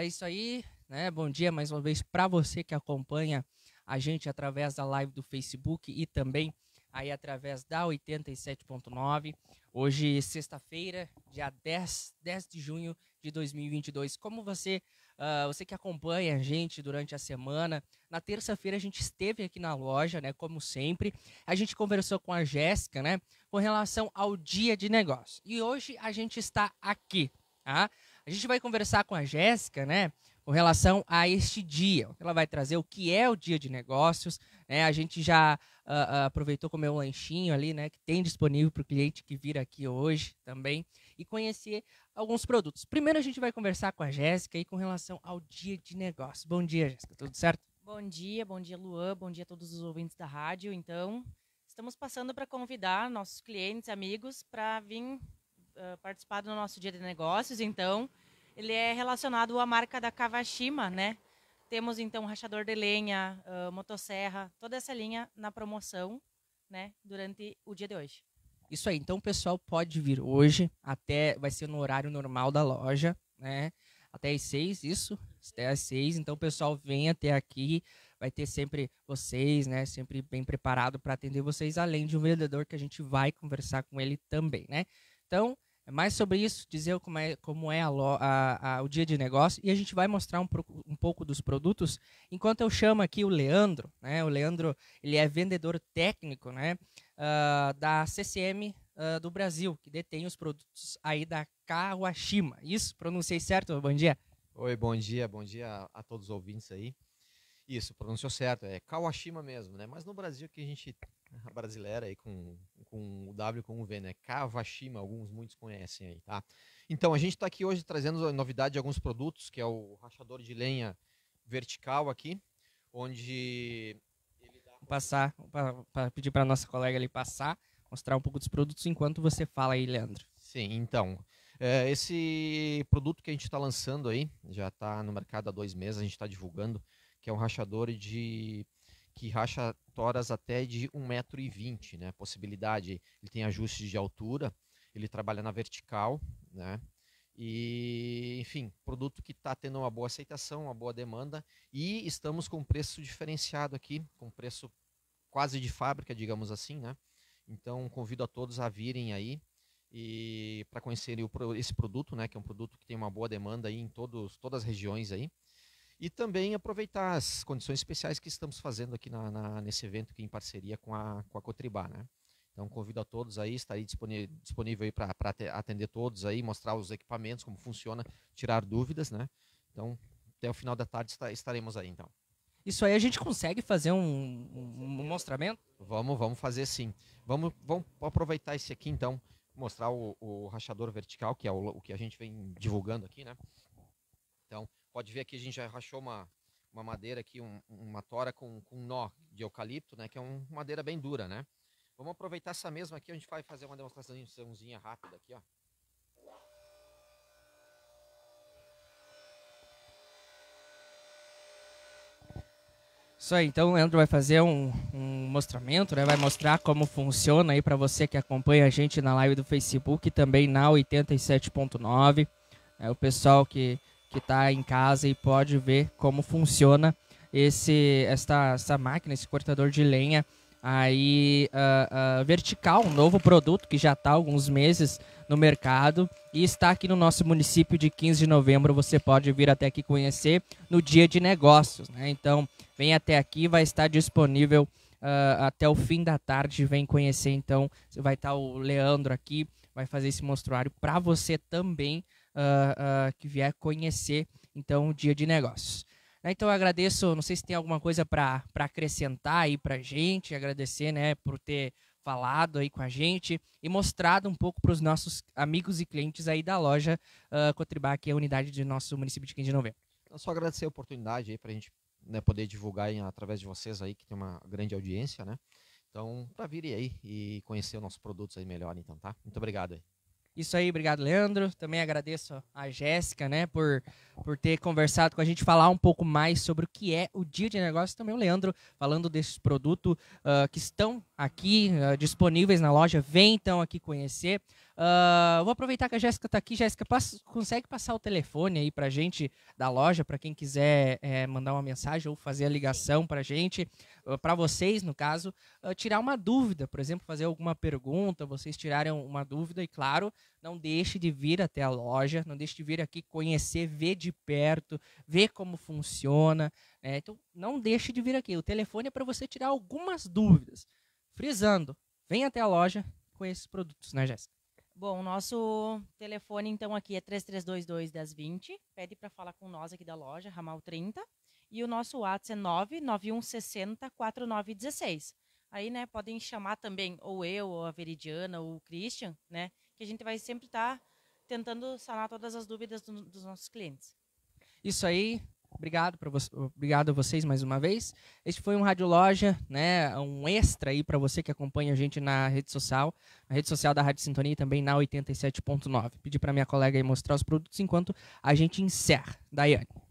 É isso aí, né? Bom dia mais uma vez para você que acompanha a gente através da live do Facebook e também aí através da 87.9. Hoje, sexta-feira, dia 10, 10 de junho de 2022. Como você, uh, você que acompanha a gente durante a semana, na terça-feira a gente esteve aqui na loja, né, como sempre. A gente conversou com a Jéssica, né, com relação ao dia de negócio. E hoje a gente está aqui, tá? A gente vai conversar com a Jéssica, né? Com relação a este dia. Ela vai trazer o que é o dia de negócios. Né? A gente já uh, uh, aproveitou comer um lanchinho ali, né? Que tem disponível para o cliente que vir aqui hoje também e conhecer alguns produtos. Primeiro a gente vai conversar com a Jéssica aí com relação ao dia de negócios. Bom dia, Jéssica. Tudo certo? Bom dia, bom dia, Luan. Bom dia a todos os ouvintes da rádio. Então, estamos passando para convidar nossos clientes, amigos, para vir uh, participado no nosso dia de negócios, então ele é relacionado à marca da Kawashima, né? Temos então rachador de lenha, uh, motosserra, toda essa linha na promoção, né? Durante o dia de hoje. Isso aí. Então o pessoal pode vir hoje até vai ser no horário normal da loja, né? Até às seis, isso? Até às seis. Então o pessoal vem até aqui vai ter sempre vocês, né? Sempre bem preparado para atender vocês, além de um vendedor que a gente vai conversar com ele também, né? Então, é mais sobre isso, dizer como é, como é a, a, a, o dia de negócio e a gente vai mostrar um, um, pouco dos produtos. Enquanto eu chamo aqui o Leandro, né? O Leandro ele é vendedor técnico, né? Uh, da CCM uh, ah, do Brasil, que detém os produtos aí da Kawashima. Isso, pronunciei certo? Bom dia. Oi, bom dia, bom dia a todos os ouvintes aí. Isso, pronunciou certo, é Kawashima mesmo, né? Mas no Brasil que a gente brasileira aí com, com o W com o V, né? Kawashima, alguns muitos conhecem aí, tá? Então, a gente está aqui hoje trazendo a novidade de alguns produtos, que é o rachador de lenha vertical aqui, onde ele dá... Passar, para pedir para nossa colega ali passar, mostrar um pouco dos produtos enquanto você fala aí, Leandro. Sim, então, é, esse produto que a gente está lançando aí, já está no mercado há dois meses, a gente está divulgando, que é um rachador de que racha toras até de 1,20m, né? Possibilidade, ele tem ajustes de altura, ele trabalha na vertical, né? E, enfim, produto que está tendo uma boa aceitação, uma boa demanda e estamos com preço diferenciado aqui, com preço quase de fábrica, digamos assim, né? Então, convido a todos a virem aí e para conhecerem o, esse produto, né, que é um produto que tem uma boa demanda aí em todos, todas as regiões aí. E também aproveitar as condições especiais que estamos fazendo aqui na, na, nesse evento aqui em parceria com a, com a Cotribá, né? Então convido a todos aí, estarei disponível, disponível aí para atender todos aí, mostrar os equipamentos, como funciona, tirar dúvidas, né? Então, até o final da tarde estaremos aí, então. Isso aí a gente consegue fazer um, um, um mostramento? Vamos, vamos fazer sim. Vamos, vamos aproveitar esse aqui então, mostrar o, o rachador vertical, que é o, o, que a gente vem divulgando aqui, né? Então, Pode ver aqui, a gente já rachou uma, uma madeira aqui, um, uma tora com, com nó de eucalipto, né? Que é uma madeira bem dura, né? Vamos aproveitar essa mesma aqui, a gente vai fazer uma demonstraçãozinha rápida aqui, ó. Isso aí, então o Leandro vai fazer um, um mostramento, né? Vai mostrar como funciona aí para você que acompanha a gente na live do Facebook, também na 87.9. É, o pessoal que que está em casa e pode ver como funciona esse esta essa máquina, esse cortador de lenha aí uh, uh, vertical, um novo produto que já está há alguns meses no mercado e está aqui no nosso município de 15 de novembro. Você pode vir até aqui conhecer no dia de negócios. Né? Então, vem até aqui, vai estar disponível uh, até o fim da tarde. Vem conhecer então, vai estar tá o Leandro aqui, vai fazer esse mostruário para você também uh, uh, que vier conhecer, então, o dia de negócios. Né, então, eu agradeço, não sei se tem alguma coisa para acrescentar aí para a gente, agradecer né, por ter falado aí com a gente e mostrado um pouco para os nossos amigos e clientes aí da loja uh, ah, Cotribá, que é a unidade do nosso município de 15 de novembro. Eu só agradecer a oportunidade aí para a gente né, poder divulgar hein, através de vocês aí, que tem uma grande audiência, né? Então, para vir aí e conhecer os nossos produtos aí melhor, então, tá? Muito obrigado aí. Isso aí, obrigado, Leandro. Também agradeço a Jéssica, né, por, por ter conversado com a gente, falar um pouco mais sobre o que é o dia de negócio. Também o Leandro falando desse produto uh, que estão aqui uh, disponíveis na loja. Vem então aqui conhecer. Uh, vou aproveitar que a Jéssica está aqui. Jéssica, consegue passar o telefone aí para gente da loja, para quem quiser é, mandar uma mensagem ou fazer a ligação para gente, ah, para vocês, no caso, tirar uma dúvida, por exemplo, fazer alguma pergunta, vocês tirarem uma dúvida. E claro, não deixe de vir até a loja, não deixe de vir aqui conhecer, ver de perto, ver como funciona. Né? Então, não deixe de vir aqui. O telefone é para você tirar algumas dúvidas. Frisando, vem até a loja com esses produtos, né, Jéssica? Bom, o nosso telefone, então, aqui é 3322 1020. Pede para falar com nós aqui da loja, Ramal 30. E o nosso WhatsApp é 991604916. 4916. Aí, né, podem chamar também ou eu, ou a Veridiana, ou o Christian, né? Que a gente vai sempre estar tá tentando sanar todas as dúvidas do, dos nossos clientes. Isso aí, Obrigado, pra obrigado a vocês mais uma vez. Este foi um Radioloja, né, um extra aí para você que acompanha a gente na rede social, na rede social da Rádio Sintonia e também na 87.9. Pedi para minha colega aí mostrar os produtos enquanto a gente encerra. Daiane.